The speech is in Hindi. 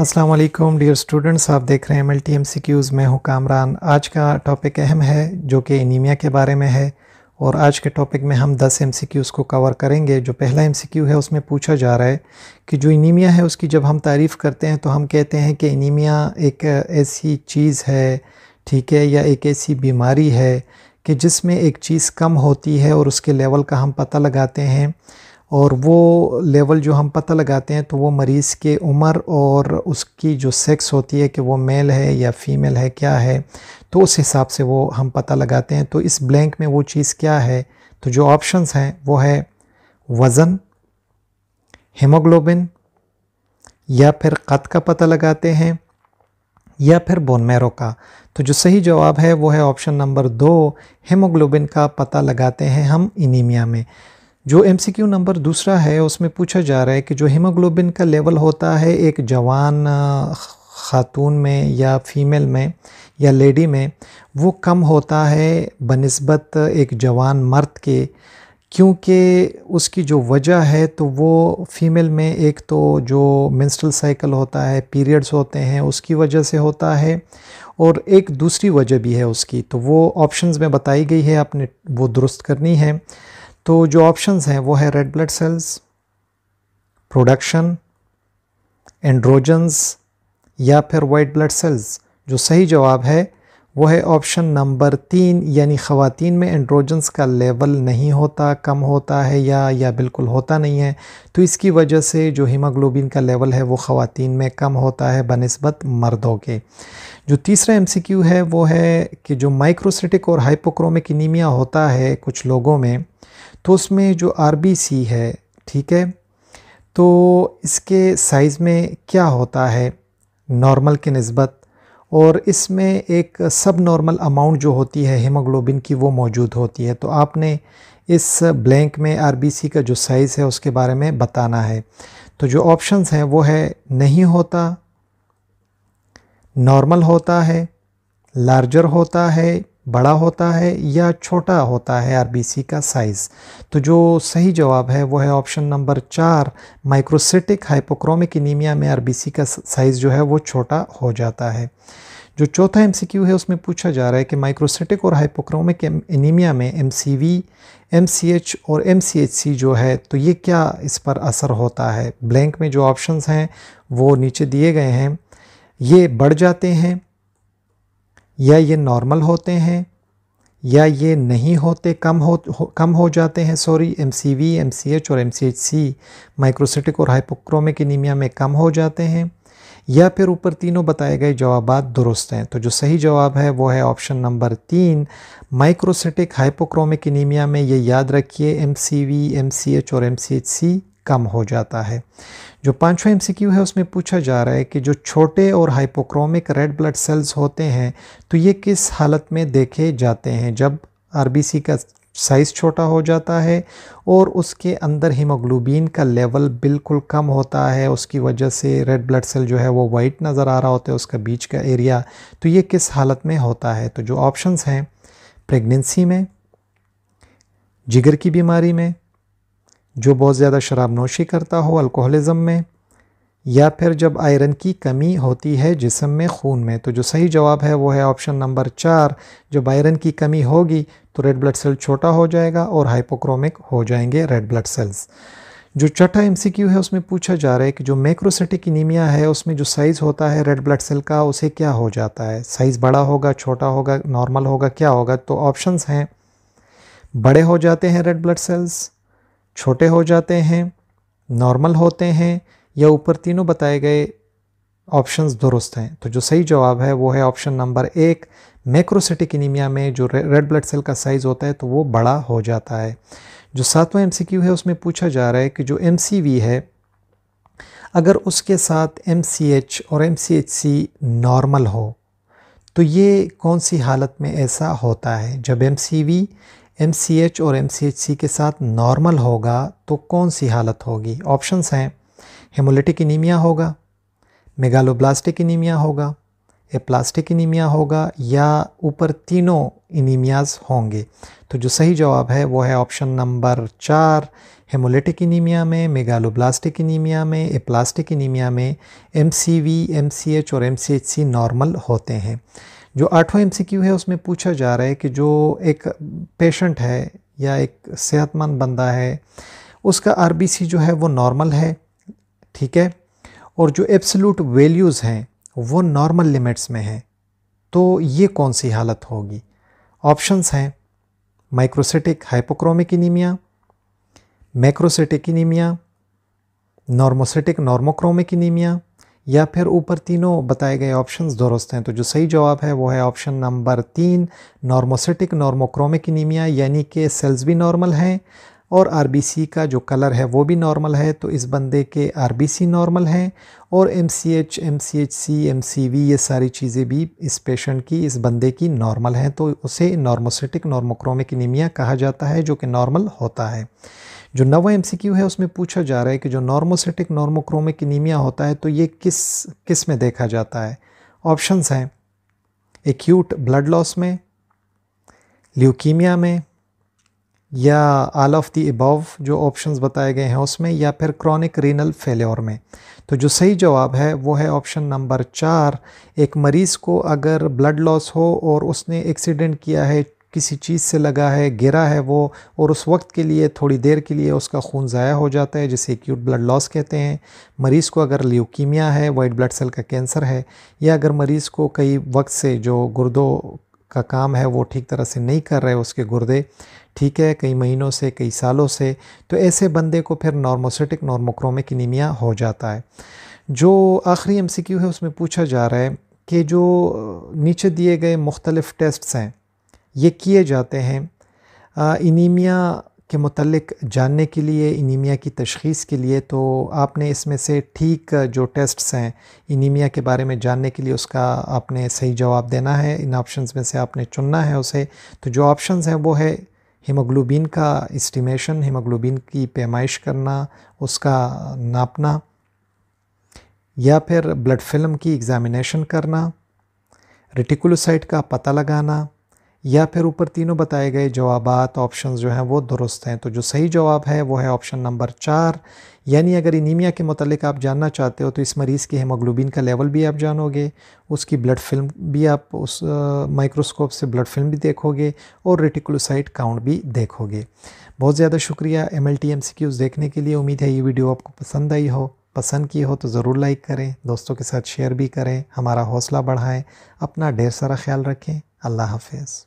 अस्सलाम वालेकुम डियर स्टूडेंट्स आप देख रहे हैं M L T M C Qs में हूँ कामरान आज का टॉपिक अहम है जो कि एनीमिया के बारे में है और आज के टॉपिक में हम 10 एम सी क्यूज़ को कवर करेंगे जो पहला एम सी क्यू है उसमें पूछा जा रहा है कि जो एनीमिया है उसकी जब हम तारीफ़ करते हैं तो हम कहते हैं कि एनीमिया एक ऐसी चीज़ है ठीक है या एक ऐसी बीमारी है कि जिसमें एक चीज़ कम होती है और उसके लेवल का हम पता लगाते हैं और वो लेवल जो हम पता लगाते हैं तो वो मरीज़ के उम्र और उसकी जो सेक्स होती है कि वो मेल है या फीमेल है क्या है तो उस हिसाब से वो हम पता लगाते हैं तो इस ब्लैंक में वो चीज़ क्या है तो जो ऑप्शंस हैं वो है वज़न हीमोग्लोबिन या फिर कद का पता लगाते हैं या फिर बोनमेरो का तो जो सही जवाब है वो है ऑप्शन नंबर दो हेमोग्लोबिन का पता लगाते हैं हम इनीमिया में जो क्यू नंबर दूसरा है उसमें पूछा जा रहा है कि जो हीमोग्लोबिन का लेवल होता है एक जवान खातून में या फीमेल में या लेडी में वो कम होता है बनस्बत एक जवान मर्द के क्योंकि उसकी जो वजह है तो वो फीमेल में एक तो जो मेंस्ट्रुअल साइकिल होता है पीरियड्स होते हैं उसकी वजह से होता है और एक दूसरी वजह भी है उसकी तो वो ऑप्शंस में बताई गई है आपने वो दुरुस्त करनी है तो जो ऑप्शंस हैं वो है red blood cells production androgens या फिर वाइट ब्लड सेल्स जो सही जवाब है वो है ऑप्शन नंबर तीन यानी ख़वातीन में एंड्रोजन्स का लेवल नहीं होता कम होता है या या बिल्कुल होता नहीं है तो इसकी वजह से जो हीमोग्लोबिन का लेवल है वो ख़वातीन में कम होता है बनस्बत मर्दों के जो तीसरा एमसीक्यू है वो है कि जो माइक्रोसिटिक और हाइपोक्रोमिक इनीमिया होता है कुछ लोगों में तो उसमें जो आर बी सी है ठीक है तो इसके साइज़ में क्या होता है नॉर्मल के नस्बत और इसमें एक सब नॉर्मल अमाउंट जो होती है हीमोग्लोबिन की वो मौजूद होती है तो आपने इस ब्लैंक में सी का जो साइज़ है उसके बारे में बताना है तो जो ऑप्शंस हैं वो है नहीं होता नॉर्मल होता है लार्जर होता है बड़ा होता है या छोटा होता है आरबीसी का साइज़ तो जो सही जवाब है वो है ऑप्शन नंबर चार माइक्रोसिटिक हाइपोक्रोमिक इनीमिया में आरबीसी का साइज़ जो है वो छोटा हो जाता है जो चौथा एमसीक्यू है उसमें पूछा जा रहा है कि माइक्रोसिटिक और हाइपोक्रोमिक एनीमिया में एम एमसीएच और एमसीएचसी जो है तो ये क्या इस पर असर होता है ब्लैंक में जो ऑप्शन हैं वो नीचे दिए गए हैं ये बढ़ जाते हैं या ये नॉर्मल होते हैं या ये नहीं होते कम हो, हो कम हो जाते हैं sorry M C V M C H और M C H C microcytic और हाइपोक्रोमिक एनीमिया में कम हो जाते हैं या फिर ऊपर तीनों बताए गए जवाब दुरुस्त हैं तो जो सही जवाब है वो है ऑप्शन नंबर तीन माइक्रोसिटिक हाइपोक्रोमिक एनीमिया में ये याद रखिए M C V M C H और एम सी एच सी कम हो जाता है जो पांचवा एमसीक्यू है उसमें पूछा जा रहा है कि जो छोटे और हाइपोक्रोमिक रेड ब्लड सेल्स होते हैं तो ये किस हालत में देखे जाते हैं जब आरबीसी का साइज़ छोटा हो जाता है और उसके अंदर हीमोग्लोबिन का लेवल बिल्कुल कम होता है उसकी वजह से रेड ब्लड सेल जो है वो वाइट नज़र आ रहा होता है उसका बीच का एरिया तो ये किस हालत में होता है तो जो ऑप्शंस हैं प्रेगनेंसी में जिगर की बीमारी में जो बहुत ज़्यादा शराब नोशी करता हो अल्कोहलिज़म में या फिर जब आयरन की कमी होती है जिसम में खून में तो जो सही जवाब है वो है ऑप्शन नंबर चार जब आयरन की कमी होगी तो रेड ब्लड सेल छोटा हो जाएगा और हाइपोक्रोमिक हो जाएंगे रेड ब्लड सेल्स जो छठा एम है उसमें पूछा जा रहा है कि जो मैक्रोसिटिक इनीमिया है उसमें जो साइज़ होता है रेड ब्लड सेल का उसे क्या हो जाता है साइज़ बड़ा होगा छोटा होगा नॉर्मल होगा क्या होगा तो ऑप्शंस हैं बड़े हो जाते हैं रेड ब्लड सेल्स छोटे हो जाते हैं नॉर्मल होते हैं या ऊपर तीनों बताए गए ऑप्शंस दुरुस्त हैं तो जो सही जवाब है वो है ऑप्शन नंबर एक मैक्रोसिटिक एनीमिया में जो रेड ब्लड सेल का साइज़ होता है तो वो बड़ा हो जाता है जो सातवां एमसीक्यू है उसमें पूछा जा रहा है कि जो एमसीवी है अगर उसके साथ एमसीएच और एमसीएचसी नॉर्मल हो तो ये कौन सी हालत में ऐसा होता है जब एमसीवी एम और एम के साथ नॉर्मल होगा तो कौन सी हालत होगी ऑप्शंस हैं हेमोलिटिक इनीमिया होगा मेगालोब्लास्टिक इनीमिया होगा एप्लास्टिक इनीमिया होगा या ऊपर तीनों इनीमियाज होंगे तो जो सही जवाब है वो है ऑप्शन नंबर चार हेमोलिटिक इनीमिया में मेगालोब्लास्टिक इनीमिया में एप्लास्टिक इनीमिया में एम सी और एम नॉर्मल होते हैं जो आठवां एम है उसमें पूछा जा रहा है कि जो एक पेशेंट है या एक सेहतमंद बंदा है उसका आर जो है वो नॉर्मल है ठीक है और जो एब्सलूट वैल्यूज़ हैं वो नॉर्मल लिमिट्स में हैं तो ये कौन सी हालत होगी ऑप्शंस हैं microcytic hypochromic anaemia macrocytic anaemia normocytic normochromic anaemia या फिर ऊपर तीनों बताए गए ऑप्शंस दुरुस्त हैं तो जो सही जवाब है वो है ऑप्शन नंबर तीन नॉर्मोसिटिक नॉर्मोक्रोमिक इनीमिया यानी कि सेल्स भी नॉर्मल हैं और आरबीसी का जो कलर है वो भी नॉर्मल है तो इस बंदे के आरबीसी नॉर्मल हैं और एमसीएच एमसीएचसी एमसीवी ये सारी चीज़ें भी इस पेशेंट की इस बंदे की नॉर्मल हैं तो उसे नॉर्मोसिटिक नॉर्मोक्रोमिक इनीमिया कहा जाता है जो कि नॉर्मल होता है जो नवा एम है उसमें पूछा जा रहा है कि जो नॉर्मोसिटिक नॉर्मोक्रोमिक इनीमिया होता है तो ये किस किस में देखा जाता है ऑप्शंस हैं एक्यूट ब्लड लॉस में ल्यूकीमिया में या आल ऑफ दी इबॉव जो ऑप्शंस बताए गए हैं उसमें या फिर क्रॉनिक रीनल फेलोर में तो जो सही जवाब है वो है ऑप्शन नंबर चार एक मरीज़ को अगर ब्लड लॉस हो और उसने एक्सीडेंट किया है किसी चीज़ से लगा है गिरा है वो और उस वक्त के लिए थोड़ी देर के लिए उसका खून ज़ाया हो जाता है जिसे एक्यूट ब्लड लॉस कहते हैं मरीज़ को अगर ल्यूकीमिया है वाइट ब्लड सेल का कैंसर है या अगर मरीज़ को कई वक्त से जो गुर्दों का काम है वो ठीक तरह से नहीं कर रहे उसके गुर्दे ठीक है कई महीनों से कई सालों से तो ऐसे बंदे को फिर नॉर्मोसिटिक नॉर्मोक्रोमिक इनीमिया हो जाता है जो आखिरी एमसीक्यू है उसमें पूछा जा रहा है कि जो नीचे दिए गए मुख्तलिफ़ टेस्ट्स हैं ये किए जाते हैं इनीमिया के मतलब जानने के लिए इनीमिया की तशखीस के लिए तो आपने इसमें से ठीक जो टेस्ट्स हैं इनीमिया के बारे में जानने के लिए उसका आपने सही जवाब देना है इन ऑप्शंस में से आपने चुनना है उसे तो जो ऑप्शंस हैं वो है हीमोग्लोबिन का इस्टीमेशन हीमोग्लोबिन की पैमाइश करना उसका नापना या फिर ब्लड फिल्म की एग्ज़ामिनेशन करना रेटिकुलोसाइट का पता लगाना या फिर ऊपर तीनों बताए गए जवाब ऑप्शन जो हैं वो दुरुस्त हैं तो जो सही जवाब है वो है ऑप्शन नंबर चार यानी अगर इनीमिया के मतलब आप जानना चाहते हो तो इस मरीज़ के हेमोग्लोबिन का लेवल भी आप जानोगे उसकी ब्लड फिल्म भी आप उस माइक्रोस्कोप से ब्लड फिल्म भी देखोगे और रेटिकुलोसाइट काउंट भी देखोगे बहुत ज़्यादा शुक्रिया M L T M C Qs देखने के लिए उम्मीद है ये वीडियो आपको पसंद आई हो पसंद की हो तो ज़रूर लाइक करें दोस्तों के साथ शेयर भी करें हमारा हौसला बढ़ाएं अपना ढेर सारा ख्याल रखें अल्लाह हाफिज़